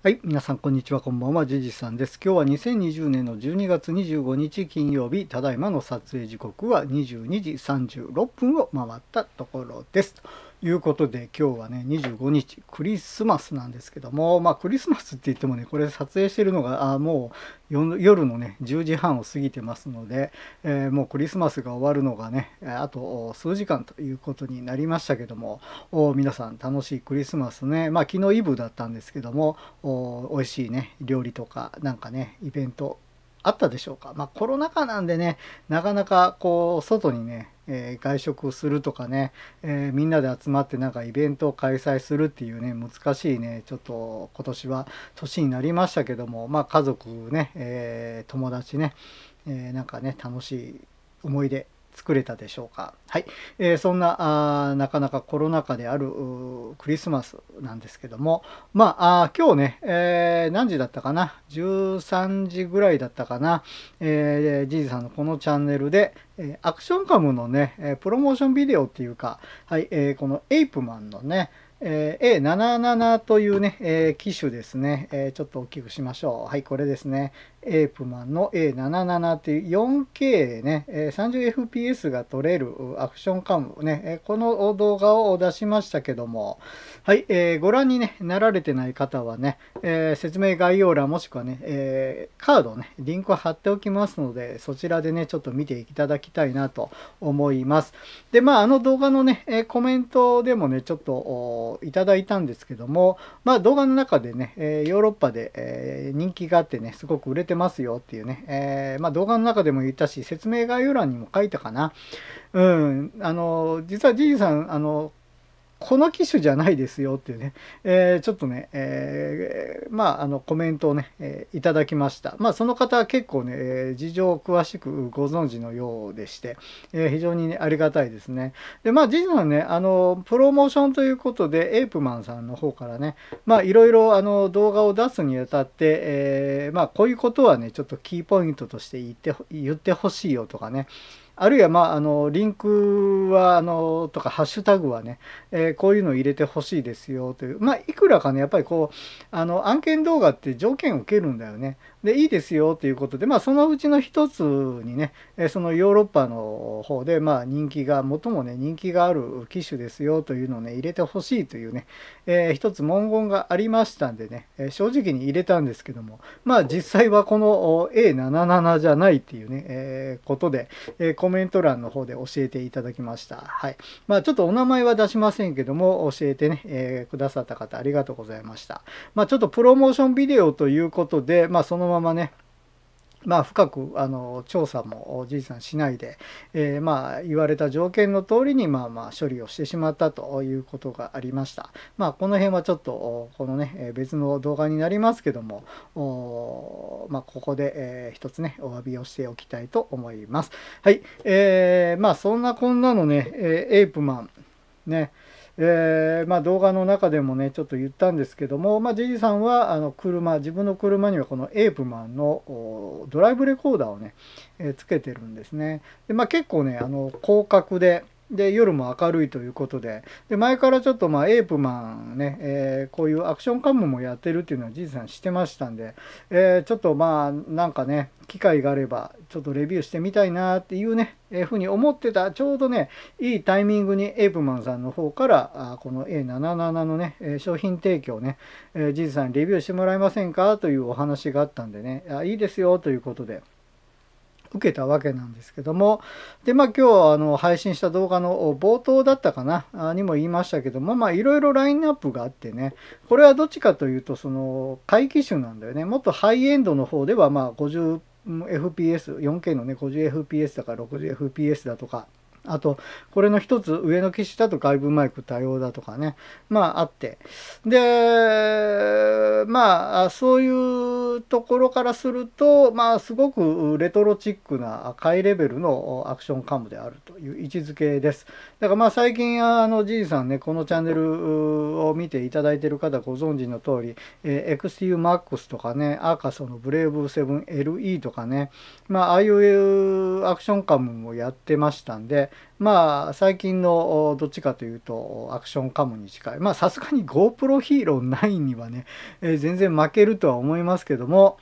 はい、皆さんこんにちは、こんばんは、じジさんです。今日は2020年の12月25日金曜日、ただいまの撮影時刻は22時36分を回ったところです。いうことで今日はね25日クリスマスなんですけどもまあクリスマスって言ってもねこれ撮影してるのがあもう夜のね10時半を過ぎてますので、えー、もうクリスマスが終わるのがねあと数時間ということになりましたけども皆さん楽しいクリスマスねまあ昨日イブだったんですけどもお美味しいね料理とかなんかねイベントあったでしょうかまあコロナ禍なんでねなかなかこう外にねえー、外食をするとかね、えー、みんなで集まってなんかイベントを開催するっていうね難しいねちょっと今年は年になりましたけどもまあ家族ね、え友達ね、えなんかね楽しい思い出作れたでしょうか。はい。えー、そんなあ、なかなかコロナ禍であるクリスマスなんですけども、まあ、あ今日ね、えー、何時だったかな ?13 時ぐらいだったかなえー、じいさんのこのチャンネルで、えアクションカムのね、プロモーションビデオっていうか、はい、えこのエイプマンのね、えー、A77 というね、えー、機種ですね、えー、ちょっと大きくしましょう。はい、これですね。エープマンの A77 っていう 4K でね、30fps が撮れるアクションカムね、この動画を出しましたけども、はい、えー、ご覧に、ね、なられてない方はね、えー、説明概要欄もしくはね、えー、カードね、リンクを貼っておきますので、そちらでね、ちょっと見ていただきたいなと思います。で、まあ、あの動画のね、コメントでもね、ちょっといただいたんですけども、まあ、動画の中でね、ヨーロッパで人気があってね、すごく売れててますよっていうね、えー、まあ、動画の中でも言ったし、説明概要欄にも書いたかな。うん、あの、実はじいさん、あの、この機種じゃないですよっていうね、えー、ちょっとね、えー、まあ、あの、コメントをね、えー、いただきました。まあ、その方は結構ね、え事情を詳しくご存知のようでして、え非常に、ね、ありがたいですね。で、まあ、実はね、あの、プロモーションということで、エイプマンさんの方からね、まあ、いろいろ、あの、動画を出すにあたって、えまあ、こういうことはね、ちょっとキーポイントとして言って、言ってほしいよとかね、あるいは、まあ、あのリンクはあのとかハッシュタグはね、えー、こういうのを入れてほしいですよという、まあ、いくらかねやっぱりこうあの案件動画って条件を受けるんだよね。でいいですよということで、まあ、そのうちの一つにねそのヨーロッパの方でまあ人気が最もね人気がある機種ですよというのをね入れてほしいというね、えー、一つ文言がありましたんでね正直に入れたんですけどもまあ実際はこの A77 じゃないっていうね、えー、ことで、えー、コメント欄の方で教えていただきました。はいまあ、ちょっとお名前は出しませんけども教えてね、えー、くださった方ありがとうございました。まあ、ちょっとプロモーションビデオということで、まあ、そののままねまあ、深くあの調査もおじいさんしないで、えー、まあ言われた条件の通りにまあまあ処理をしてしまったということがありました。まあ、この辺はちょっとこのね別の動画になりますけどもまあ、ここで、えー、一つねお詫びをしておきたいと思います。はい、えー、まあそんなこんなのね、えー、エイプマンねえー、まあ、動画の中でもねちょっと言ったんですけども、まあ、ジジさんはあの車自分の車にはこのエイプマンのドライブレコーダーをね、えー、つけてるんですねで、まあ、結構ねあの広角でで、夜も明るいということで、で、前からちょっとまあ、エイプマンね、えー、こういうアクションカムもやってるっていうのはじいさんしてましたんで、えー、ちょっとまあ、なんかね、機会があれば、ちょっとレビューしてみたいなっていうね、えー、ふうに思ってた、ちょうどね、いいタイミングにエイプマンさんの方から、あこの A77 のね、え商品提供ね、えー、じいさんレビューしてもらえませんかというお話があったんでね、あいいですよということで、受けたわけなんですけどもでまあ今日あの配信した動画の冒頭だったかなにも言いましたけどもまあいろいろラインナップがあってねこれはどっちかというとその回帰種なんだよねもっとハイエンドの方ではまあ 50fps4K のね 50fps だから 60fps だとかあと、これの一つ上の機種だと外部マイク多様だとかね、まああって。で、まあ、そういうところからすると、まあ、すごくレトロチックなハいレベルのアクションカムであるという位置づけです。だからまあ、最近、あの、じいさんね、このチャンネルを見ていただいている方ご存知の通り、えー、XTU MAX とかね、アーカソのブレイブ 7LE とかね、まあ、ああいうアクションカムもやってましたんで、まあ、最近のどっちかというとアクションカムに近い。まあ、さすがに GoPro ヒーロー9にはね、えー、全然負けるとは思いますけども、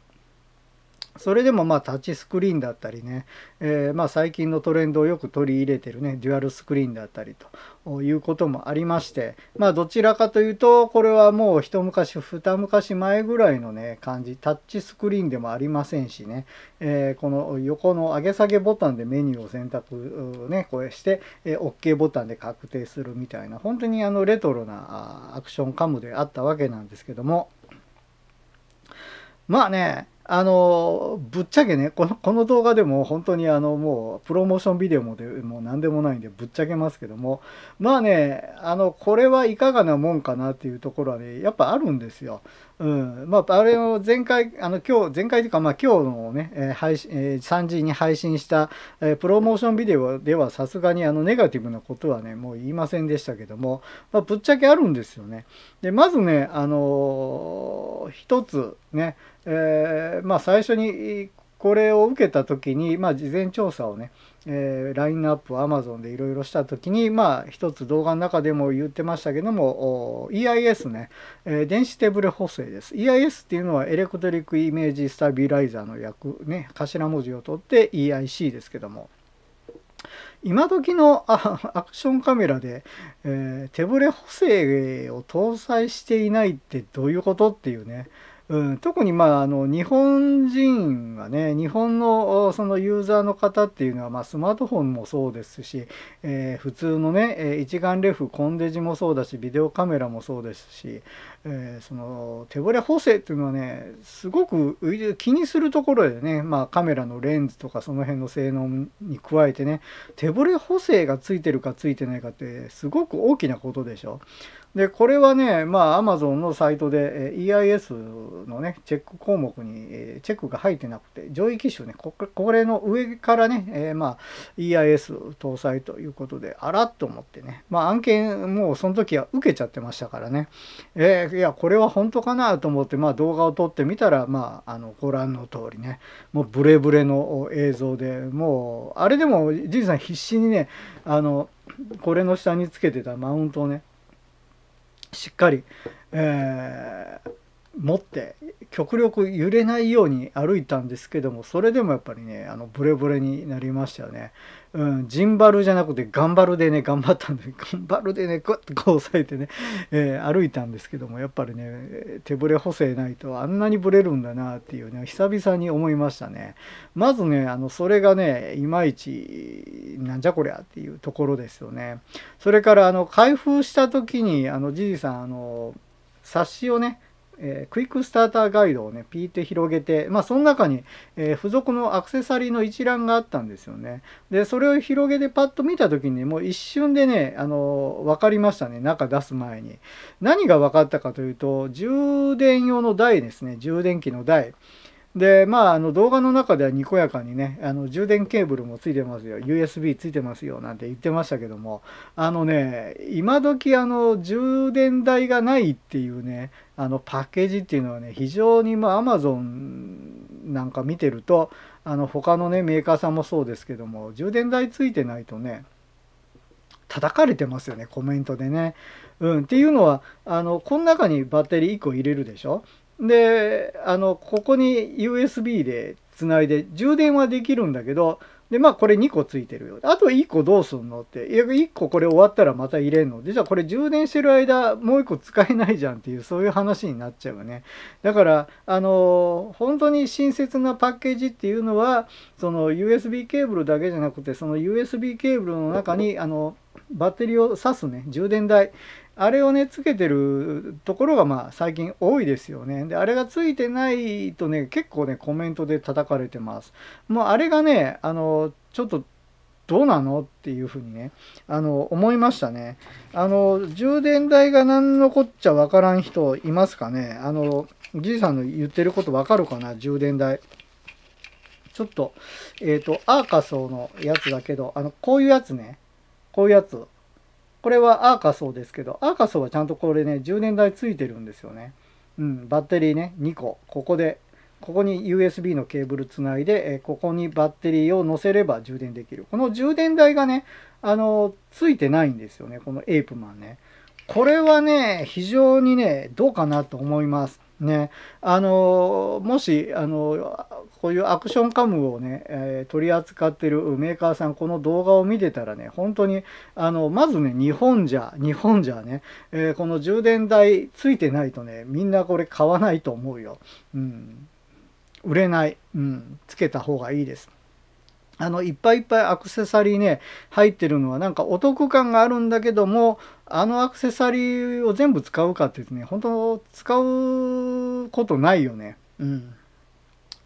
それでもまあタッチスクリーンだったりね、えー、まあ最近のトレンドをよく取り入れてるね、デュアルスクリーンだったりということもありまして、まあどちらかというと、これはもう一昔、二昔前ぐらいのね、感じ、タッチスクリーンでもありませんしね、えー、この横の上げ下げボタンでメニューを選択ね、こうして、え OK ボタンで確定するみたいな、本当にあのレトロなアクションカムであったわけなんですけども、まあね、あのぶっちゃけねこのこの動画でも本当にあのもうプロモーションビデオもでもう何でもないんでぶっちゃけますけどもまあねあのこれはいかがなもんかなっていうところはねやっぱあるんですよ。うん、まああれを前回あの今日前回というかまあ今日のね、えー、配信、えー、3時に配信した、えー、プロモーションビデオではさすがにあのネガティブなことはねもう言いませんでしたけども、まあ、ぶっちゃけあるんですよね。でまずねあのー、一つねえー、まあ、最初にこれを受けた時に、まあ、事前調査をね、えー、ラインナップをアマゾンでいろいろした時に、まあ、一つ動画の中でも言ってましたけども EIS ね、えー、電子テーブル補正です EIS っていうのはエレクトリックイメージスタビライザーの役ね頭文字を取って EIC ですけども今時のアクションカメラで、えー、手ブレ補正を搭載していないってどういうことっていうね、うん、特にまああの日本人はね日本のそのユーザーの方っていうのは、まあ、スマートフォンもそうですし、えー、普通のね一眼レフコンデジもそうだしビデオカメラもそうですし、えー、その手ぶれ補正っていうのはねすごく気にするところでね、まあ、カメラのレンズとかその辺の性能に加えてね手ぶれ補正がついてるかついてないかってすごく大きなことでしょ。でこれはね、まあ、Amazon のサイトで EIS のね、チェック項目にチェックが入ってなくて、上位機種ね、これの上からね、えー、まあ、EIS 搭載ということで、あらっと思ってね、まあ、案件、もうその時は受けちゃってましたからね、えー、いや、これは本当かなと思って、まあ、動画を撮ってみたら、まあ、あのご覧の通りね、もうブレブレの映像で、もう、あれでも、じいさん必死にね、あの、これの下につけてたマウントをね、しっかり、えー持って極力揺れないように歩いたんですけどもそれでもやっぱりねあのブレブレになりましたよね、うん、ジンバルじゃなくてガンバルでね頑張ったんで 頑張るでねグッとこう押さえてね、えー、歩いたんですけどもやっぱりね手ぶれ補正ないとあんなにブレるんだなっていうね久々に思いましたねまずねあのそれがねいまいちなんじゃこりゃっていうところですよねそれからあの開封した時にあのじいさんあの冊子をねえー、クイックスターターガイドをね、ピーって広げて、まあ、その中に、えー、付属のアクセサリーの一覧があったんですよね。で、それを広げてパッと見た時に、もう一瞬でね、あのー、分かりましたね。中出す前に。何が分かったかというと、充電用の台ですね。充電器の台。でまあ、あの動画の中ではにこやかにねあの充電ケーブルもついてますよ USB ついてますよなんて言ってましたけどもあのね今時あの充電台がないっていうねあのパッケージっていうのはね非常にまマゾンなんか見てるとあの他のねメーカーさんもそうですけども充電台ついてないとね叩かれてますよねコメントでね。うん、っていうのはあのこの中にバッテリー1個入れるでしょであのここに USB でつないで充電はできるんだけどでまあこれ2個ついてるよあと1個どうすんのっていや1個これ終わったらまた入れんのでじゃあこれ充電してる間もう1個使えないじゃんっていうそういう話になっちゃうねだからあの本当に親切なパッケージっていうのはその USB ケーブルだけじゃなくてその USB ケーブルの中にあのバッテリーを挿すね充電台あれをねつけてるところがまあ最近多いですよね。であれがついてないとね結構ねコメントで叩かれてます。もうあれがねあのちょっとどうなのっていうふうにねあの思いましたね。あの充電台が何のこっちゃわからん人いますかね。あのじいさんの言ってることわかるかな充電台。ちょっと、えっ、ー、と、アーカソーのやつだけど、あの、こういうやつね。こういうやつ。これはアーカソーですけど、アーカソーはちゃんとこれね、充電台ついてるんですよね。うん、バッテリーね、2個。ここで、ここに USB のケーブルつないで、えここにバッテリーを乗せれば充電できる。この充電台がね、あの、ついてないんですよね、このエイプマンね。これはね、非常にね、どうかなと思います。ね、あのもしあのこういうアクションカムをね、えー、取り扱ってるメーカーさん、この動画を見てたらね、本当に、あの、まずね、日本じゃ、日本じゃね、えー、この充電台ついてないとね、みんなこれ買わないと思うよ。うん。売れない。うん。つけた方がいいです。あの、いっぱいいっぱいアクセサリーね、入ってるのはなんかお得感があるんだけども、あのアクセサリーを全部使うかって言うとね、本当使うことないよね。うん。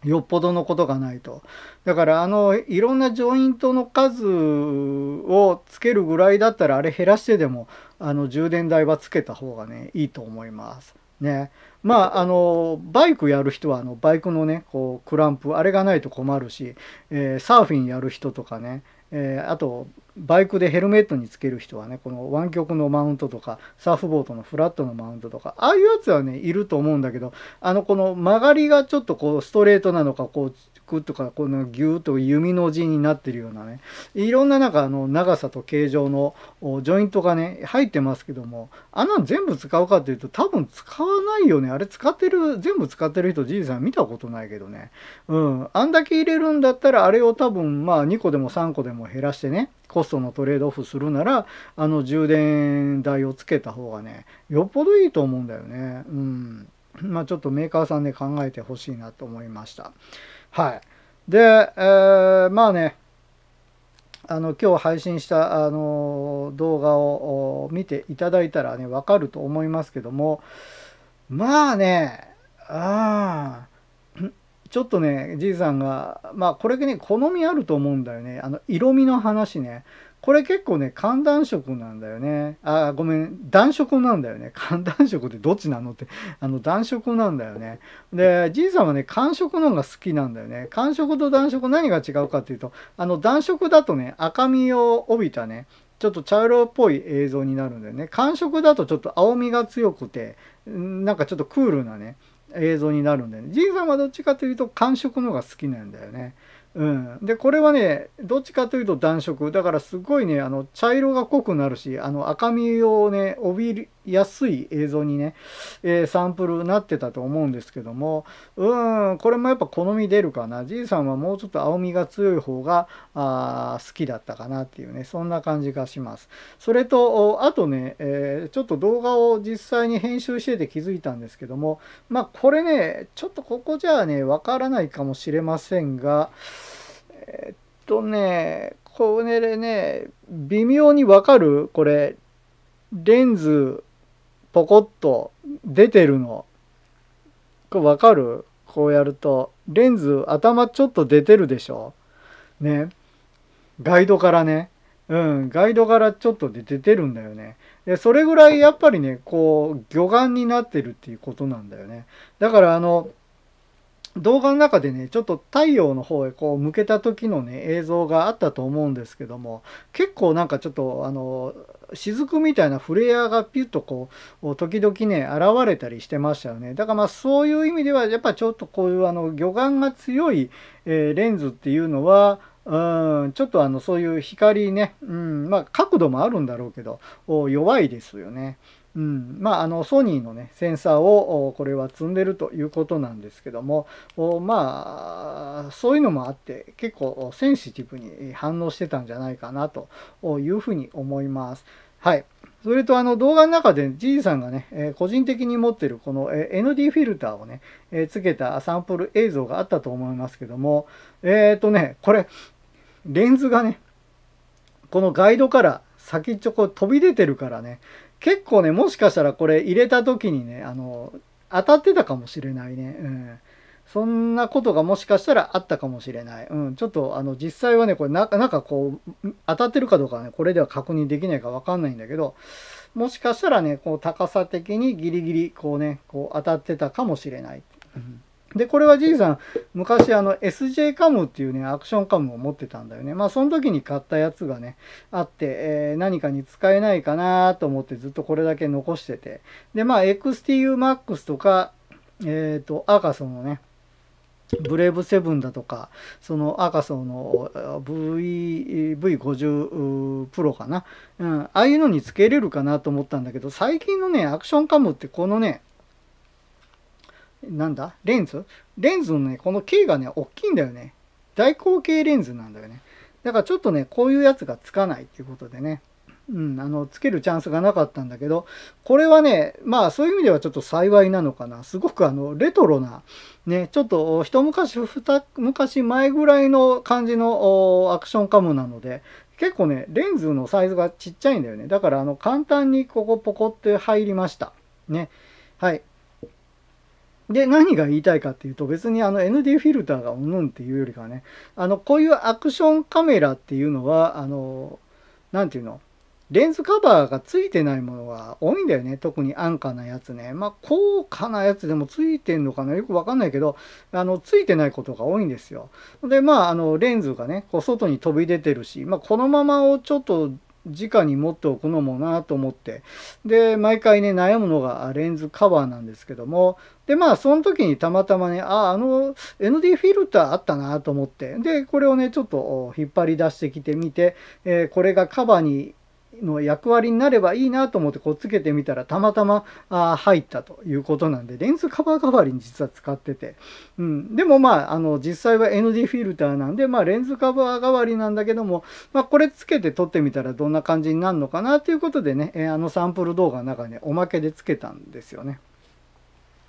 よっぽどのことがないと。だからあのいろんなジョイントの数をつけるぐらいだったらあれ減らしてでもあの充電台はつけた方がねいいと思います。ね。まああのバイクやる人はあのバイクのねこうクランプあれがないと困るし、えー、サーフィンやる人とかね、えー、あとバイクでヘルメットにつける人はね、この湾曲のマウントとか、サーフボードのフラットのマウントとか、ああいうやつはね、いると思うんだけど、あの、この曲がりがちょっとこう、ストレートなのか、こう、グッとか、このギューと弓の字になってるようなね、いろんななんかあの、長さと形状のジョイントがね、入ってますけども、あんなの全部使うかっていうと、多分使わないよね。あれ使ってる、全部使ってる人、じいさん見たことないけどね。うん。あんだけ入れるんだったら、あれを多分、まあ、2個でも3個でも減らしてね、コストのトレードオフするならあの充電代をつけた方がねよっぽどいいと思うんだよねうんまあちょっとメーカーさんで考えてほしいなと思いましたはいで、えー、まあねあの今日配信したあの動画を見ていただいたらね分かると思いますけどもまあねああちょっとねじいさんがまあこれね好みあると思うんだよねあの色味の話ねこれ結構ね寒暖色なんだよねあごめん暖色なんだよね 寒暖色ってどっちなのってあの暖色なんだよねでじいさんはね寒色の方が好きなんだよね寒色と暖色何が違うかっていうとあの暖色だとね赤みを帯びたねちょっと茶色っぽい映像になるんだよね寒色だとちょっと青みが強くてなんかちょっとクールなね映像になるんでね。じいさんはどっちかというと寒色の方が好きなんだよね。うん、でこれはねどっちかというと暖色だからすごいねあの茶色が濃くなるしあの赤みをね帯安い映像にね、えー、サンプルなってたと思うんですけどもうーんこれもやっぱ好み出るかなじいさんはもうちょっと青みが強い方があ好きだったかなっていうねそんな感じがしますそれとあとね、えー、ちょっと動画を実際に編集してて気づいたんですけどもまあこれねちょっとここじゃあねわからないかもしれませんがえー、っとねこれね微妙にわかるこれレンズポコッと出てるの。これわかるこうやると。レンズ頭ちょっと出てるでしょね。ガイドからね。うん、ガイドからちょっと出てるんだよね。で、それぐらいやっぱりね、こう、魚眼になってるっていうことなんだよね。だからあの、動画の中でね、ちょっと太陽の方へこう向けた時のね、映像があったと思うんですけども、結構なんかちょっとあの、雫みたいなフレアがピュッとこう、時々ね、現れたりしてましたよね。だからまあそういう意味では、やっぱちょっとこういうあの、魚眼が強い、えー、レンズっていうのは、うん、ちょっとあの、そういう光ね、うん、まあ角度もあるんだろうけど、弱いですよね。うん、まああのソニーのねセンサーをこれは積んでるということなんですけどもまあそういうのもあって結構センシティブに反応してたんじゃないかなというふうに思います。はいそれとあの動画の中でじいさんがね、え個人的に持ってるこの ND フィルターをね、えつけたサンプル映像があったと思いますけども、えっ、ー、とね、これ、レンズがね、このガイドから先っちょこ飛び出てるからね、結構ね、もしかしたらこれ入れた時にね、あの、当たってたかもしれないね。うん。そんなことがもしかしたらあったかもしれない。うん。ちょっと、あの、実際はね、これな、なんかこう、当たってるかどうかね、これでは確認できないかわかんないんだけど、もしかしたらね、こう、高さ的にギリギリ、こうね、こう、当たってたかもしれない。うんで、これはじいさん、昔あの SJ カムっていうね、アクションカムを持ってたんだよね。まあその時に買ったやつがね、あって、えー、何かに使えないかなと思ってずっとこれだけ残してて。で、まあ XTUMAX とか、えっ、ー、と、アーカソンのね、ブレイブセブンだとか、そのアーカソンの v V50 プロかな。うん、ああいうのにつけれるかなと思ったんだけど、最近のね、アクションカムってこのね、なんだレンズレンズのね、この径がね、大きいんだよね。大口径レンズなんだよね。だからちょっとね、こういうやつがつかないっていうことでね。うん、あの、つけるチャンスがなかったんだけど、これはね、まあそういう意味ではちょっと幸いなのかな。すごくあの、レトロな、ね、ちょっと一昔二昔前ぐらいの感じのアクションカムなので、結構ね、レンズのサイズがちっちゃいんだよね。だからあの、簡単にここポコって入りました。ね。はい。で、何が言いたいかっていうと、別にあの ND フィルターがうぬんっていうよりかはね、あの、こういうアクションカメラっていうのは、あの、何て言うのレンズカバーが付いてないものが多いんだよね。特に安価なやつね。まあ、高価なやつでも付いてんのかなよくわかんないけど、あの、付いてないことが多いんですよ。で、まあ、あの、レンズがね、こう、外に飛び出てるし、まあ、このままをちょっと直に持っておくのもなと思ってで毎回ね悩むのがレンズカバーなんですけどもでまあその時にたまたまねああの ND フィルターあったなと思ってでこれをねちょっと引っ張り出してきてみて、えー、これがカバーにの役割になればいいなと思ってこうつけてみたらたまたまあ入ったということなんでレンズカバー代わりに実は使ってて、うん、でもまああの実際は ND フィルターなんで、まあ、レンズカバー代わりなんだけども、まあ、これつけて撮ってみたらどんな感じになるのかなということでね、えあのサンプル動画の中におまけでつけたんですよね。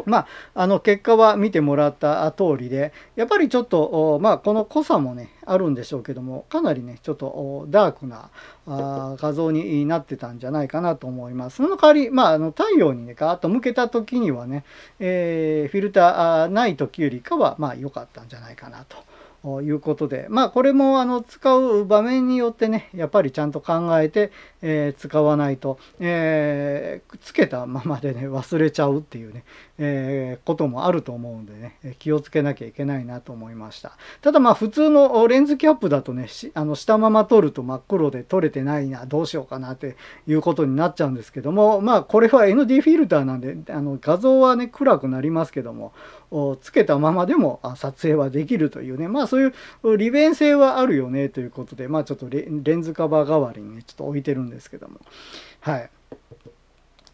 まあ、あの結果は見てもらった通りでやっぱりちょっと、まあ、この濃さもねあるんでしょうけどもかなりねちょっとダークなあ画像になってたんじゃないかなと思います。その代わり、まあ、あの太陽にねガーッと向けた時にはね、えー、フィルターない時よりかはまあ良かったんじゃないかなと。いうことで、まあこれもあの使う場面によってね、やっぱりちゃんと考えて、えー、使わないと、えー、つけたままでね、忘れちゃうっていうね、えー、こともあると思うんでね、気をつけなきゃいけないなと思いました。ただまあ普通のレンズキャップだとね、あのしたまま撮ると真っ黒で撮れてないな、どうしようかなっていうことになっちゃうんですけども、まあこれは ND フィルターなんで、あの画像はね、暗くなりますけども、つけたままでも撮影はできるというね、まあそういう利便性はあるよねということで、まあちょっとレンズカバー代わりにね、ちょっと置いてるんですけども。はい。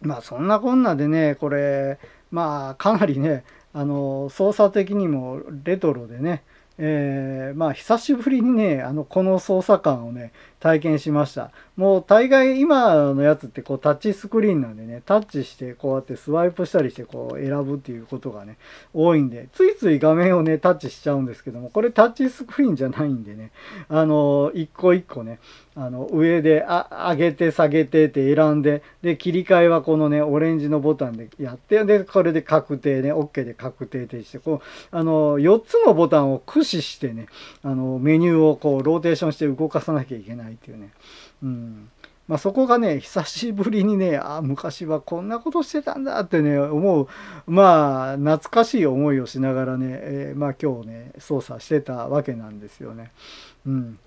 まあそんなこんなでね、これ、まあかなりね、あの操作的にもレトロでね、えー、まあ久しぶりにねあのこの操作感をね体験しました。もう大概今のやつってこうタッチスクリーンなんでね、タッチしてこうやってスワイプしたりしてこう選ぶっていうことがね、多いんで、ついつい画面をね、タッチしちゃうんですけども、これタッチスクリーンじゃないんでね、あの、一個一個ね、あの、上であ上げて下げてって選んで、で、切り替えはこのね、オレンジのボタンでやって、で、これで確定ね、OK で確定ってして、こう、あの、4つのボタンを駆使してね、あの、メニューをこう、ローテーションして動かさなきゃいけない。ないっていうね。うんまあ、そこがね久しぶりにねあ昔はこんなことしてたんだってね思うまあ懐かしい思いをしながらね、えー、まあ今日ね操作してたわけなんですよね。うん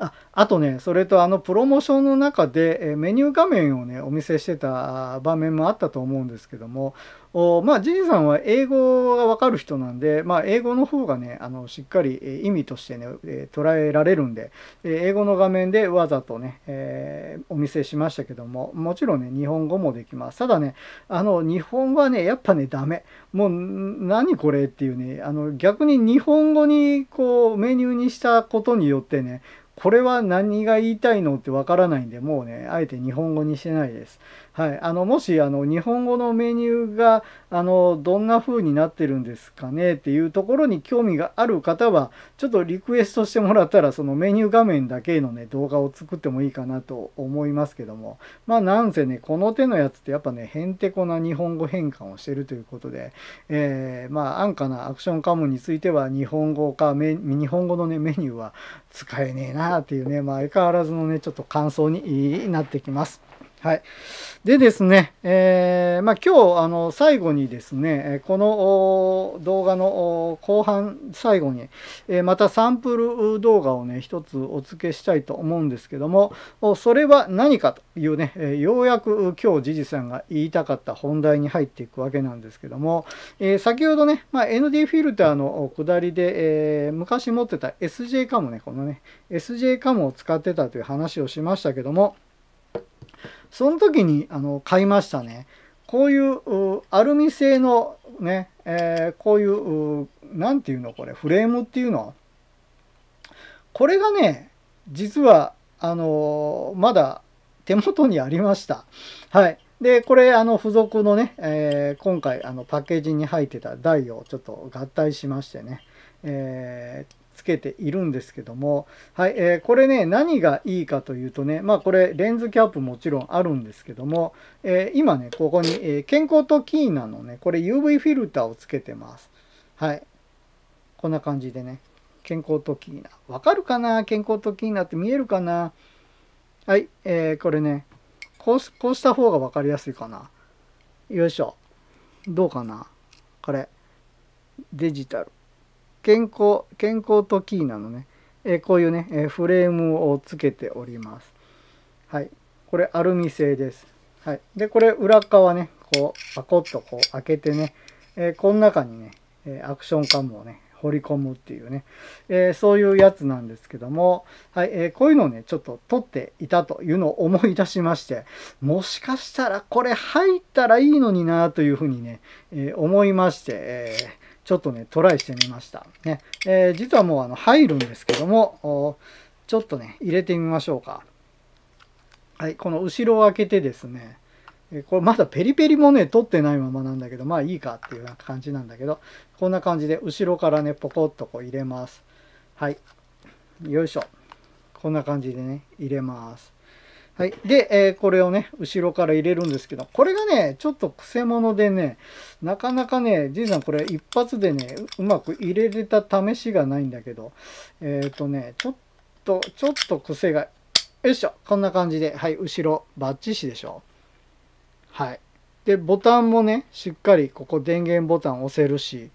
ああとねそれとあのプロモーションの中で、えメニュー画面をねお見せしてた場面もあったと思うんですけどもおまあジジさんは英語がわかる人なんで、まあ、英語の方がねあのしっかり、意味としてね、え捉えられるんで、え英語の画面でわざとね、えー、お見せしましたけどももちろんね日本語もできますただねあの日本はねやっぱねダメもう何これっていうねあの逆に日本語にこうメニューにしたことによってねこれは何が言いたいのってわからないんで、もうね、あえて日本語にしてないです。はい、あのもしあの日本語のメニューがあのどんな風になってるんですかねっていうところに興味がある方はちょっとリクエストしてもらったらそのメニュー画面だけのね動画を作ってもいいかなと思いますけどもまあなんせねこの手のやつってやっぱねへんてこな日本語変換をしてるということで、えー、まあ安価なアクションカムについては日本語か日本語のねメニューは使えねえなっていうねまあ相変わらずのねちょっと感想になってきます。はい、でですね、えーまあ、今日あの最後にですねこの動画の後半最後に、えー、またサンプル動画をね一つお付けしたいと思うんですけどもそれは何かというね、えー、ようやく今日じじさんが言いたかった本題に入っていくわけなんですけども、えー、先ほどね、まあ、ND フィルターの下りで、えー、昔持ってた SJ カムねこのね SJ カムを使ってたという話をしましたけどもその時にあの買いましたね。こういうアルミ製のね、えー、こういう何て言うのこれフレームっていうのこれがね実はあのー、まだ手元にありました。はい。で、これ、あの、付属のね、えー、今回、あの、パッケージに入ってた台をちょっと合体しましてね、えー、けているんですけども、はい、えー、これね、何がいいかというとね、まあこれレンズキャップもちろんあるんですけども、えー、今ね、ここに、え健康とキーナのね、これ UV フィルターをつけてます。はい。こんな感じでね、健康とキーナ。わかるかな健康とキーナって見えるかなはい、えー、これね、こうこうした方が分かりやすいかな。よいしょ。どうかなこれ。デジタル。健康、健康とキーなのね、えこういうね、えフレームをつけております。はい。これアルミ製です。はい。で、これ裏側ね、こう、パコッとこう開けてね、えこの中にね、えアクションカムをね、掘り込むっていうね、えー、そういうやつなんですけども、はい、えー、こういうのをね、ちょっと取っていたというのを思い出しまして、もしかしたらこれ入ったらいいのになというふうにね、え思いまして、えちょっとね、トライしてみました。ね、えー、実はもうあの入るんですけども、ちょっとね、入れてみましょうか。はい、この後ろを開けてですね、これまだペリペリもね、取ってないままなんだけど、まあいいかっていう感じなんだけど、こんな感じで後ろからね、ポコッとこう入れます。はい。よいしょ。こんな感じでね、入れます。はい。で、えー、これをね、後ろから入れるんですけど、これがね、ちょっとくせ者でね、なかなかね、じいさんこれ一発でね、うまく入れれた試しがないんだけど、えっ、ー、とね、ちょっと、ちょっと癖が、よいしょ、こんな感じで、はい、後ろ、バッチシでしょ。はい。で、ボタンもね、しっかりここ電源ボタン押せるし、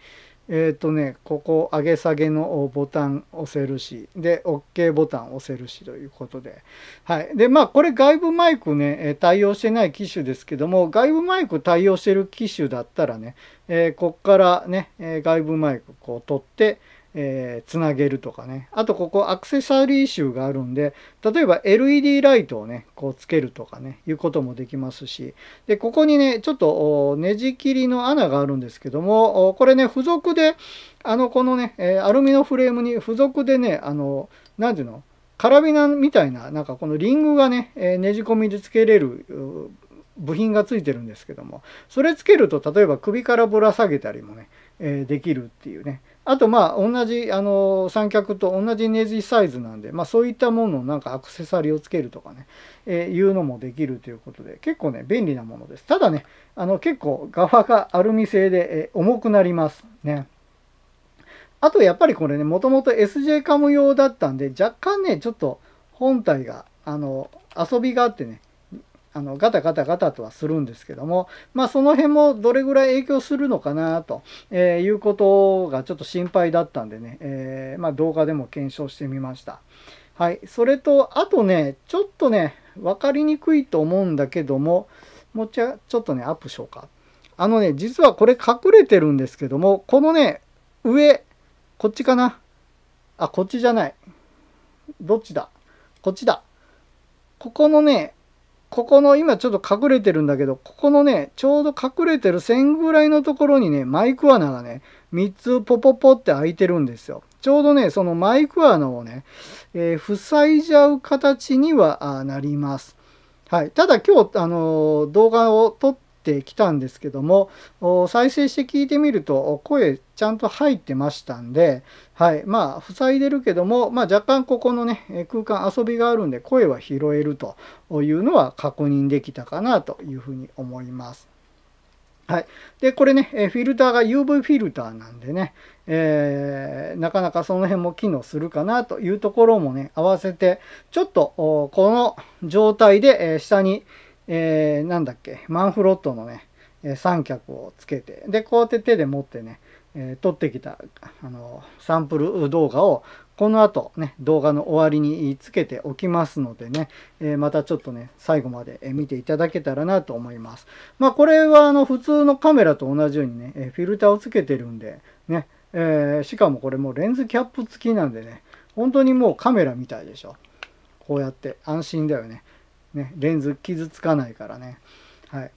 えっ、ー、とね、ここ上げ下げのボタン押せるし、で、OK ボタン押せるしということで。はい。で、まあ、これ外部マイクね、対応してない機種ですけども、外部マイク対応してる機種だったらね、えー、こっからね、外部マイクこう取って、えー、つなげるとかね。あとここアクセサリー集があるんで、例えば LED ライトをね、こうつけるとかね、いうこともできますし、で、ここにね、ちょっとねじ切りの穴があるんですけども、これね、付属で、あの、このね、アルミのフレームに付属でね、あの、何ていうのカラビナみたいな、なんかこのリングがね、ねじ込みでつけれる部品がついてるんですけども、それつけると、例えば首からぶら下げたりもね、できるっていうね。あとまあ同じあの三脚と同じネジサイズなんで、まあ、そういったもののなんかアクセサリーをつけるとかね、えー、いうのもできるということで結構ね便利なものですただねあの結構側がアルミ製で、えー、重くなりますねあとやっぱりこれねもともと SJ カム用だったんで若干ねちょっと本体があの遊びがあってねあのガタガタガタとはするんですけども、まあ、その辺もどれぐらい影響するのかなと、えいうことがちょっと心配だったんでね、えー、まあ、動画でも検証してみました。はい、それとあとねちょっとね分かりにくいと思うんだけどももうちょちょっとねアップしようか。あのね実はこれ隠れてるんですけどもこのね上こっちかなあこっちじゃないどっちだこっちだここのねここの今ちょっと隠れてるんだけど、ここのね、ちょうど隠れてる線ぐらいのところにね、マイク穴がね、3つポポポって開いてるんですよ。ちょうどね、そのマイク穴をね、えー、塞いじゃう形にはなります。はい。ただ今日、あのー、動画を撮っってきたんですけども、再生して聞いてみると、声ちゃんと入ってましたんで、はい。まあ、塞いでるけども、まあ、若干ここのね、空間遊びがあるんで、声は拾えるというのは確認できたかなというふうに思います。はい。で、これね、フィルターが UV フィルターなんでね、えー、なかなかその辺も機能するかなというところもね、合わせて、ちょっとこの状態で下にえー、なんだっけ、マンフロットのね、え三脚をつけて、で、こうやって手で持ってね、えー、撮ってきた、あの、サンプル動画を、この後ね、動画の終わりにつけておきますのでね、えー、またちょっとね、最後まで見ていただけたらなと思います。まあ、これはあの、普通のカメラと同じようにね、フィルターをつけてるんで、ね、えー、しかもこれもうレンズキャップ付きなんでね、本当にもうカメラみたいでしょ。こうやって安心だよね。ね、レンズ傷つかないからね。はい。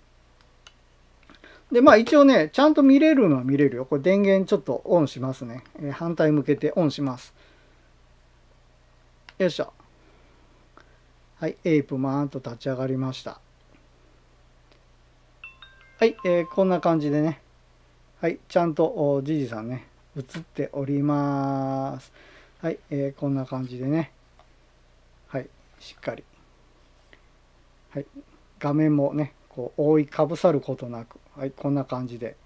で、まあ一応ね、ちゃんと見れるのは見れるよ。これ電源ちょっとオンしますね。えー、反対向けてオンします。よいしょ。はい、エイプマーンと立ち上がりました。はい、えー、こんな感じでね。はい、ちゃんとじじさんね、映っております。はい、えー、こんな感じでね。はい、しっかり。はい、画面もねこう覆いかぶさることなく、はい、こんな感じで、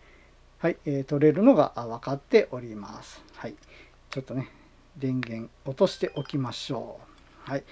はいえー、撮れるのが分かっております、はい、ちょっとね電源落としておきましょう、はい、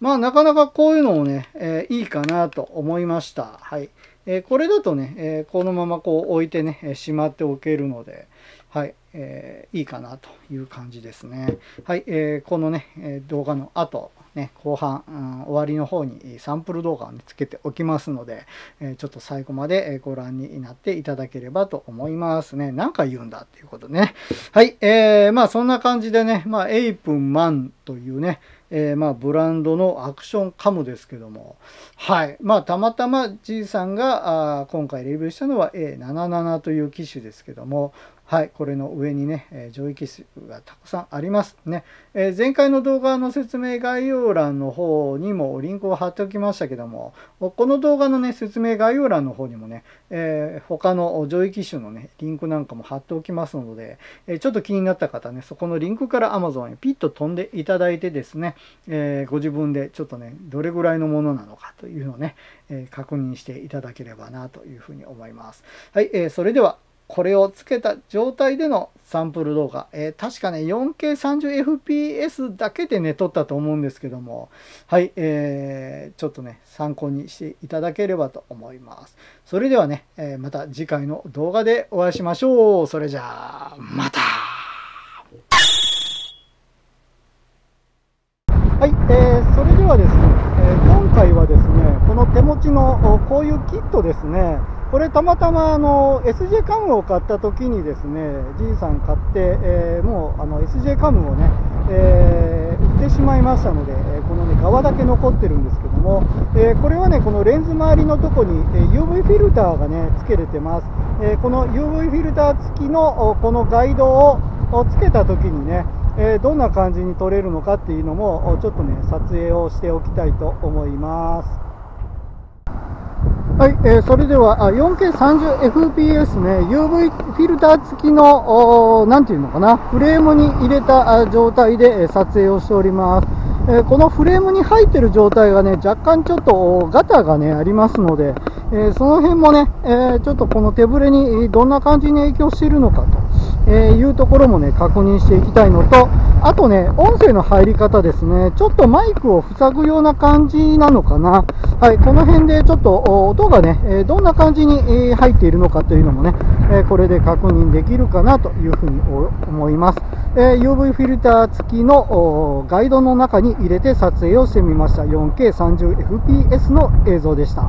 まあなかなかこういうのもね、えー、いいかなと思いました、はいえこれだとね、えこのままこう置いてね、えしまっておけるので、はい、えー、いいかなという感じですね。はい、えー、このね、え動画の後、ね、後半、うん、終わりの方にサンプル動画を、ね、つけておきますので、えー、ちょっと最後までご覧になっていただければと思いますね。何か言うんだっていうことね。はい、えー、まあそんな感じでね、まあ、エイプンマンというね、えー、まあブランドのアクションカムですけども、はい。まあたまたまいさんがあ今回レビューしたのは A77 という機種ですけども、はい、これの上にね、えー、上位機種がたくさんありますね、えー、前回の動画の説明概要欄の方にもリンクを貼っておきましたけども、この動画のね、説明概要欄の方にもね、えー、他の上位機種のね、リンクなんかも貼っておきますので、えちょっと気になった方ね、そこのリンクから Amazon へピッと飛んでいただいてですね、えご自分でちょっとね、どれぐらいのものなのかというのをね、え確認していただければなというふうに思います。はい、えそれでは、これをつけた状態でのサンプル動画、えー、確かね 4K30fps だけでね撮ったと思うんですけどもはい、えー、ちょっとね参考にしていただければと思いますそれではね、えー、また次回の動画でお会いしましょうそれじゃあまたはい、えー、それではですね、え今回はですねこの手持ちのこういうキットですねこれたまたまあの SJ カムを買った時にですねじいさん買って、えー、もうあの SJ カムをね、えー、売ってしまいましたので、えこのね側だけ残ってるんですけども、えー、これはねこのレンズ周りのとこに、え UV フィルターがねつけれてます、えこの UV フィルター付きのこのガイドをつけた時にねえどんな感じに撮れるのかっていうのもちょっとね撮影をしておきたいと思います。はい、えー、それでは 4K30fps ね、UV フィルター付きの、なんていうのかな、フレームに入れた状態で撮影をしております。えー、このフレームに入ってる状態がね、若干ちょっとガタがね、ありますので、えー、その辺もね、えー、ちょっとこの手ぶれにどんな感じに影響しているのかと。えー、いうところもね、確認していきたいのと、あとね、音声の入り方ですね、ちょっとマイクを塞ぐような感じなのかな。はい、この辺でちょっと音がね、えどんな感じに入っているのかというのもね、えこれで確認できるかなというふうに思います。え UV フィルター付きのガイドの中に入れて撮影をしてみました。4K30fps の映像でした。